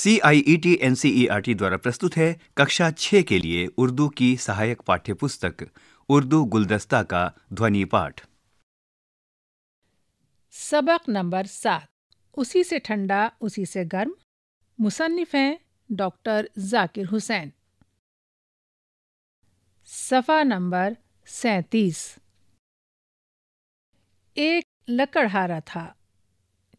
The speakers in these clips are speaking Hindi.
C I E T N C E R T द्वारा प्रस्तुत है कक्षा छः के लिए उर्दू की सहायक पाठ्य पुस्तक उर्दू गुलदस्ता का ध्वनि पाठ सबक नंबर सात उसी से ठंडा उसी से गर्म मुसन्फ हैं डॉक्टर जाकिर हुसैन सफ़ा नंबर सैतीस एक लकड़हारा था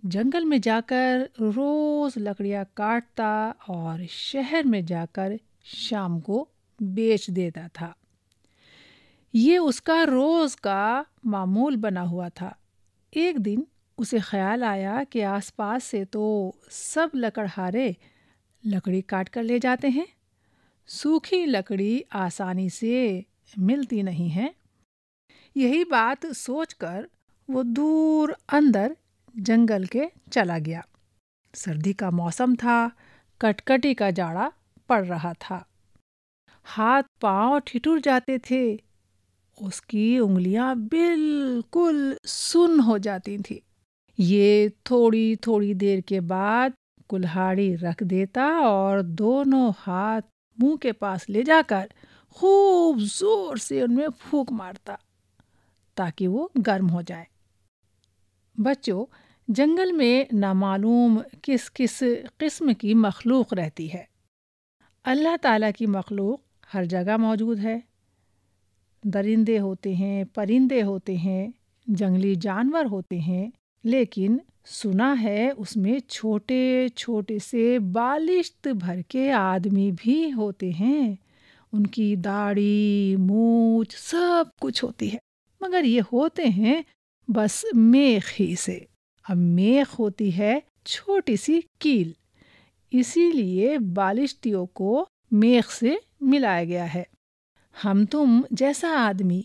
जंगल में जाकर रोज़ लकड़ियाँ काटता और शहर में जाकर शाम को बेच देता था ये उसका रोज़ का मामूल बना हुआ था एक दिन उसे ख्याल आया कि आसपास से तो सब लकड़हारे लकड़ी काट कर ले जाते हैं सूखी लकड़ी आसानी से मिलती नहीं है यही बात सोचकर वो दूर अंदर जंगल के चला गया सर्दी का मौसम था कटकटी का जाड़ा पड़ रहा था हाथ पांव ठिठुर जाते थे उसकी उंगलियां बिल्कुल सुन हो जाती थी ये थोड़ी थोड़ी देर के बाद कुल्हाड़ी रख देता और दोनों हाथ मुंह के पास ले जाकर खूब जोर से उनमें फूक मारता ताकि वो गर्म हो जाए बच्चों जंगल में नामालूम किस किस किस्म की मखलूक रहती है अल्लाह ताला की मखलूक हर जगह मौजूद है दरिंदे होते हैं परिंदे होते हैं जंगली जानवर होते हैं लेकिन सुना है उसमें छोटे छोटे से बालिश्त भर के आदमी भी होते हैं उनकी दाढ़ी मूछ सब कुछ होती है मगर ये होते हैं बस मेख ही से अब मेख होती है छोटी सी कील इसीलिए बालिश्तियों को मेख से मिलाया गया है हम तुम जैसा आदमी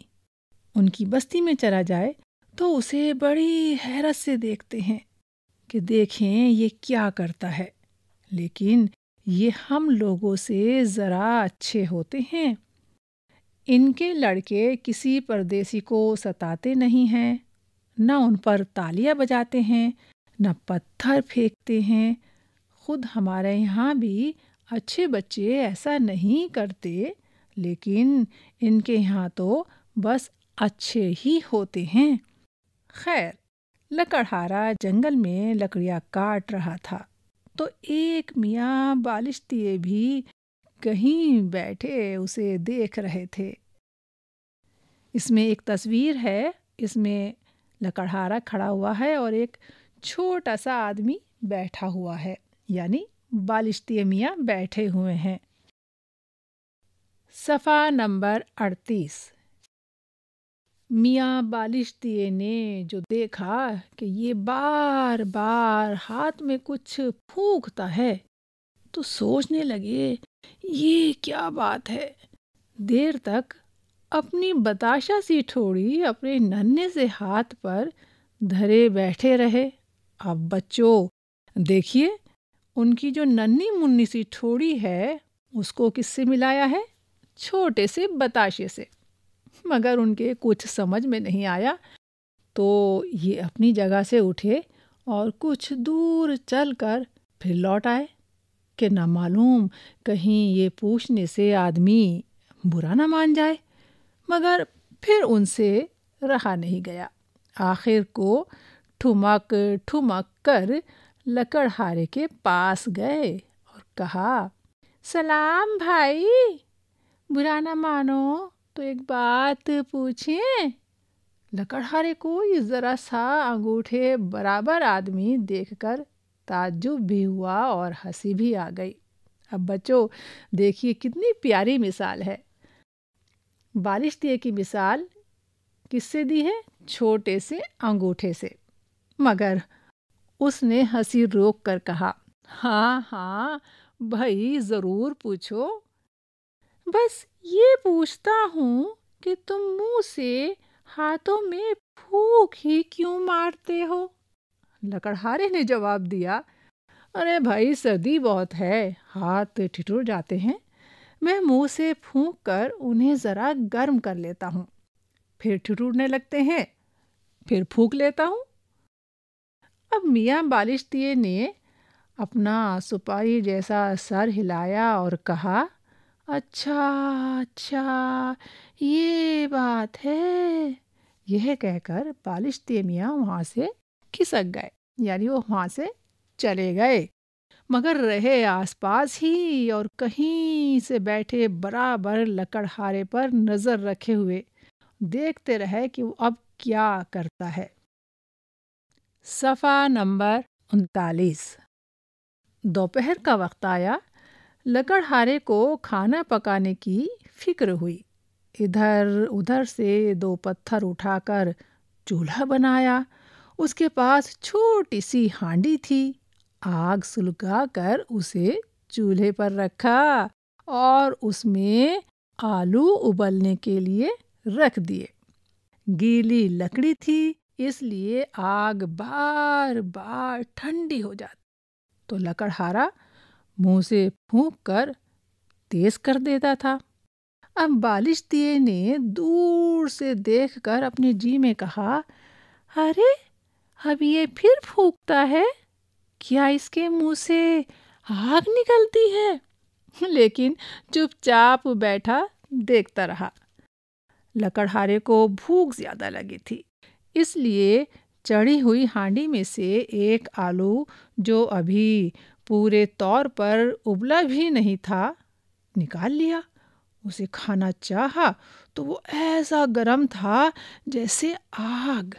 उनकी बस्ती में चला जाए तो उसे बड़ी हैरत से देखते हैं कि देखें ये क्या करता है लेकिन ये हम लोगों से ज़रा अच्छे होते हैं इनके लड़के किसी परदेसी को सताते नहीं हैं न उन पर तालियां बजाते हैं न पत्थर फेंकते हैं खुद हमारे यहाँ भी अच्छे बच्चे ऐसा नहीं करते लेकिन इनके यहाँ तो बस अच्छे ही होते हैं खैर लकड़हारा जंगल में लकड़ियाँ काट रहा था तो एक मियाँ बालिश्तिए भी कहीं बैठे उसे देख रहे थे इसमें एक तस्वीर है इसमें लकड़हारा खड़ा हुआ है और एक छोटा सा आदमी बैठा हुआ है यानी बालिश्ती मियाँ बैठे हुए हैं सफ़ा नंबर अड़तीस मियाँ बालिश्तिए ने जो देखा कि ये बार बार हाथ में कुछ फूकता है तो सोचने लगे ये क्या बात है देर तक अपनी बताशा सी थोड़ी अपने नन्हे से हाथ पर धरे बैठे रहे अब बच्चों देखिए उनकी जो नन्ही मुन्नी सी ठोड़ी है उसको किससे मिलाया है छोटे से बताशे से मगर उनके कुछ समझ में नहीं आया तो ये अपनी जगह से उठे और कुछ दूर चलकर फिर लौट आए कि ना मालूम कहीं ये पूछने से आदमी बुरा ना मान जाए मगर फिर उनसे रहा नहीं गया आखिर को ठुमक ठुमक कर लकड़हारे के पास गए और कहा सलाम भाई बुरा ना मानो तो एक बात पूछें लकड़हारे को ये ज़रा सा अंगूठे बराबर आदमी देखकर ताज्जुब भी हुआ और हंसी भी आ गई अब बच्चों देखिए कितनी प्यारी मिसाल है बालिश दिए की मिसाल किससे दी है छोटे से अंगूठे से मगर उसने हंसी रोक कर कहा हाँ हाँ भाई ज़रूर पूछो बस ये पूछता हूँ कि तुम मुंह से हाथों में फूक ही क्यों मारते हो लकड़हारे ने जवाब दिया अरे भाई सर्दी बहुत है हाथ ठिठुर जाते हैं मैं मुंह से फूंक कर उन्हें ज़रा गर्म कर लेता हूँ फिर ठिठुरने लगते हैं फिर फूंक लेता हूँ अब मियाँ बालिश दिए ने अपना सुपारी जैसा सर हिलाया और कहा अच्छा अच्छा ये बात है यह कहकर बालिश दिए मियाँ वहाँ से खिसक गए यानी वो वहाँ से चले गए मगर रहे आसपास ही और कहीं से बैठे बराबर लकड़हारे पर नज़र रखे हुए देखते रहे कि वो अब क्या करता है सफ़ा नंबर उनतालीस दोपहर का वक्त आया लकड़हारे को खाना पकाने की फिक्र हुई इधर उधर से दो पत्थर उठाकर चूल्हा बनाया उसके पास छोटी सी हांडी थी आग सुलगा कर उसे चूल्हे पर रखा और उसमें आलू उबलने के लिए रख दिए गीली लकड़ी थी इसलिए आग बार बार ठंडी हो जाती तो लकड़हारा मुंह से फूंक कर तेज कर देता था अब बालिश दिए ने दूर से देखकर अपने जी में कहा अरे अब ये फिर फूकता है क्या इसके मुंह से आग निकलती है लेकिन चुपचाप बैठा देखता रहा लकड़हारे को भूख ज़्यादा लगी थी इसलिए चढ़ी हुई हांडी में से एक आलू जो अभी पूरे तौर पर उबला भी नहीं था निकाल लिया उसे खाना चाहा तो वो ऐसा गरम था जैसे आग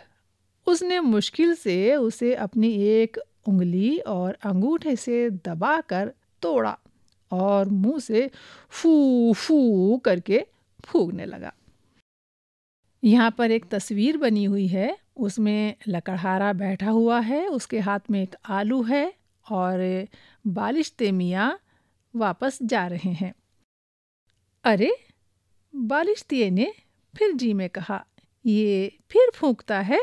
उसने मुश्किल से उसे अपनी एक उंगली और अंगूठे से दबाकर तोड़ा और मुंह से फू फू करके फूकने लगा यहाँ पर एक तस्वीर बनी हुई है उसमें लकड़हारा बैठा हुआ है उसके हाथ में एक आलू है और बालिश्ते मियाँ वापस जा रहे हैं अरे बालिश्तिए ने फिर जी में कहा ये फिर फूंकता है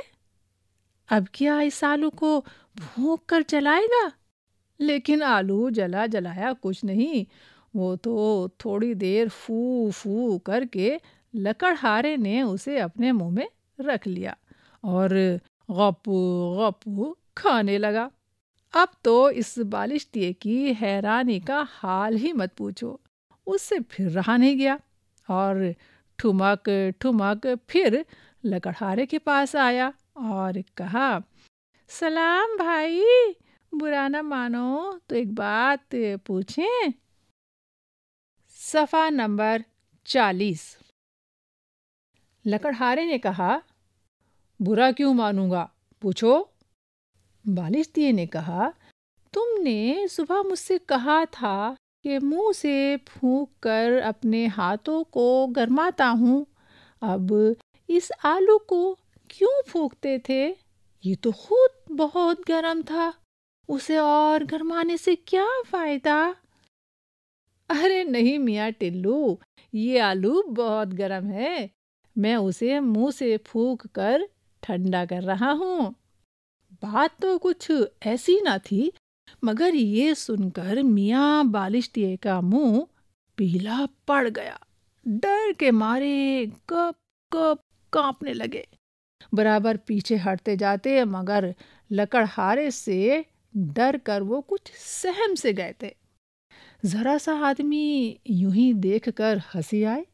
अब क्या इस आलू को भूख कर जलाएगा लेकिन आलू जला जलाया कुछ नहीं वो तो थोड़ी देर फू फू करके लकड़हारे ने उसे अपने मुंह में रख लिया और गपू गपू खाने लगा अब तो इस बालिश्तिए की हैरानी का हाल ही मत पूछो उससे फिर रहा नहीं गया और ठुमक ठुमक फिर लकड़हारे के पास आया और कहा सलाम भाई बुरा ना मानो तो एक बात पूछें सफ़ा नंबर चालीस लकड़हारे ने कहा बुरा क्यों मानूंगा पूछो बालिश दिए ने कहा तुमने सुबह मुझसे कहा था कि मुंह से फूंक कर अपने हाथों को गरमाता हूं अब इस आलू को क्यों फूकते थे ये तो खुद बहुत गर्म था उसे और गरमाने से क्या फायदा अरे नहीं मियाँ टिल्लू ये आलू बहुत गर्म है मैं उसे मुंह से फूक कर ठंडा कर रहा हूँ बात तो कुछ ऐसी ना थी मगर ये सुनकर मियाँ बालिश्तिए का मुंह पीला पड़ गया डर के मारे कप कप कांपने लगे बराबर पीछे हटते जाते मगर लकड़हारे से डर कर वो कुछ सहम से गए थे जरा सा आदमी यूं ही देख कर हंसी आए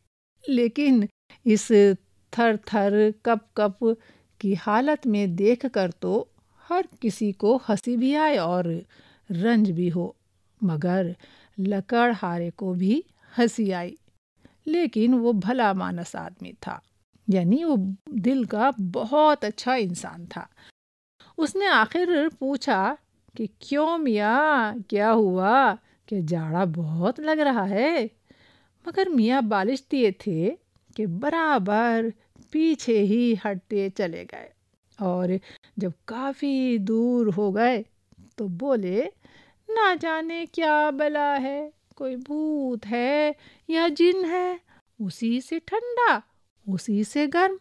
लेकिन इस थर थर कप कप की हालत में देख कर तो हर किसी को हंसी भी आए और रंज भी हो मगर लकड़हारे को भी हंसी आई लेकिन वो भला मानस आदमी था यानी वो दिल का बहुत अच्छा इंसान था उसने आखिर पूछा कि क्यों मियाँ क्या हुआ कि जाड़ा बहुत लग रहा है मगर मियाँ बालिश दिए थे कि बराबर पीछे ही हटते चले गए और जब काफ़ी दूर हो गए तो बोले ना जाने क्या बला है कोई भूत है या जिन है उसी से ठंडा उसी से गर्म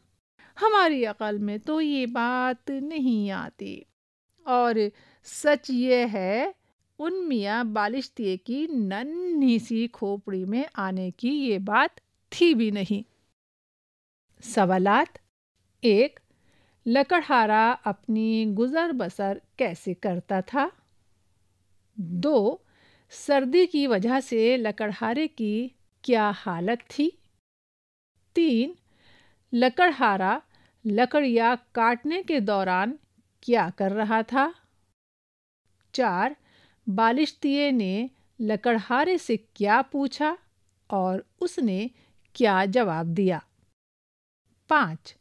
हमारी अकल में तो ये बात नहीं आती और सच ये है उन मियाँ बालिश्तिए की नन्ही सी खोपड़ी में आने की ये बात थी भी नहीं सवालात एक लकड़हारा अपनी गुजर बसर कैसे करता था दो सर्दी की वजह से लकड़हारे की क्या हालत थी तीन लकड़हारा लकड़िया काटने के दौरान क्या कर रहा था चार बालिश्तीय ने लकड़हारे से क्या पूछा और उसने क्या जवाब दिया पांच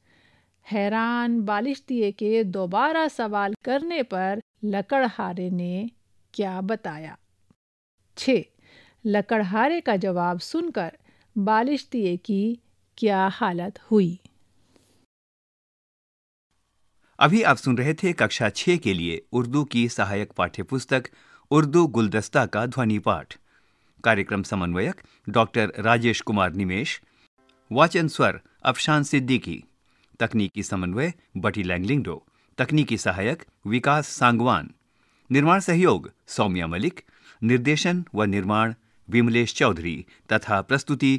हैरान बालिश्तीय के दोबारा सवाल करने पर लकड़हारे ने क्या बताया छ लकड़हारे का जवाब सुनकर बालिश्तीय की क्या हालत हुई अभी आप सुन रहे थे कक्षा छह के लिए उर्दू की सहायक पाठ्यपुस्तक उर्दू गुलदस्ता का ध्वनि पाठ कार्यक्रम समन्वयक डॉक्टर राजेश कुमार निमेश वाचन स्वर अफशान सिद्दीकी तकनीकी समन्वय बटी लैंगलिंगडो तकनीकी सहायक विकास सांगवान निर्माण सहयोग सौम्या मलिक निर्देशन व निर्माण विमलेश चौधरी तथा प्रस्तुति